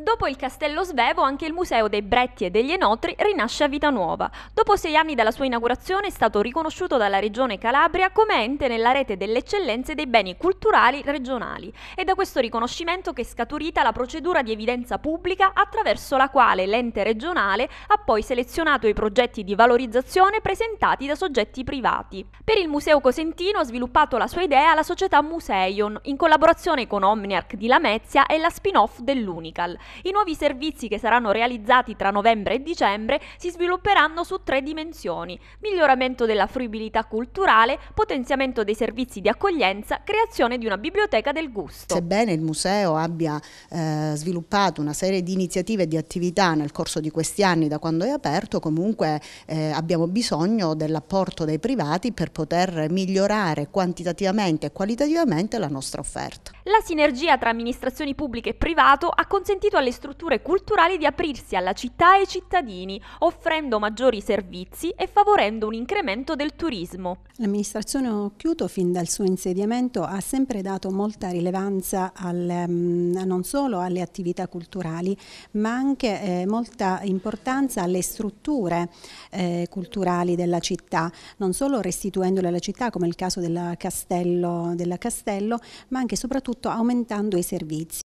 Dopo il Castello Svevo anche il Museo dei Bretti e degli Enotri rinasce a vita nuova. Dopo sei anni dalla sua inaugurazione è stato riconosciuto dalla Regione Calabria come ente nella rete delle eccellenze dei beni culturali regionali. È da questo riconoscimento che è scaturita la procedura di evidenza pubblica attraverso la quale l'ente regionale ha poi selezionato i progetti di valorizzazione presentati da soggetti privati. Per il Museo Cosentino ha sviluppato la sua idea la società Museion in collaborazione con Omniarch di Lamezia e la spin-off dell'Unical. I nuovi servizi che saranno realizzati tra novembre e dicembre si svilupperanno su tre dimensioni: miglioramento della fruibilità culturale, potenziamento dei servizi di accoglienza, creazione di una biblioteca del gusto. Sebbene il museo abbia eh, sviluppato una serie di iniziative e di attività nel corso di questi anni da quando è aperto, comunque eh, abbiamo bisogno dell'apporto dei privati per poter migliorare quantitativamente e qualitativamente la nostra offerta. La sinergia tra amministrazioni pubbliche e privato ha consentito alle strutture culturali di aprirsi alla città e ai cittadini, offrendo maggiori servizi e favorendo un incremento del turismo. L'amministrazione Occhiuto oh, fin dal suo insediamento ha sempre dato molta rilevanza al, mm, non solo alle attività culturali, ma anche eh, molta importanza alle strutture eh, culturali della città, non solo restituendole alla città come il caso del castello, della Castello, ma anche e soprattutto aumentando i servizi.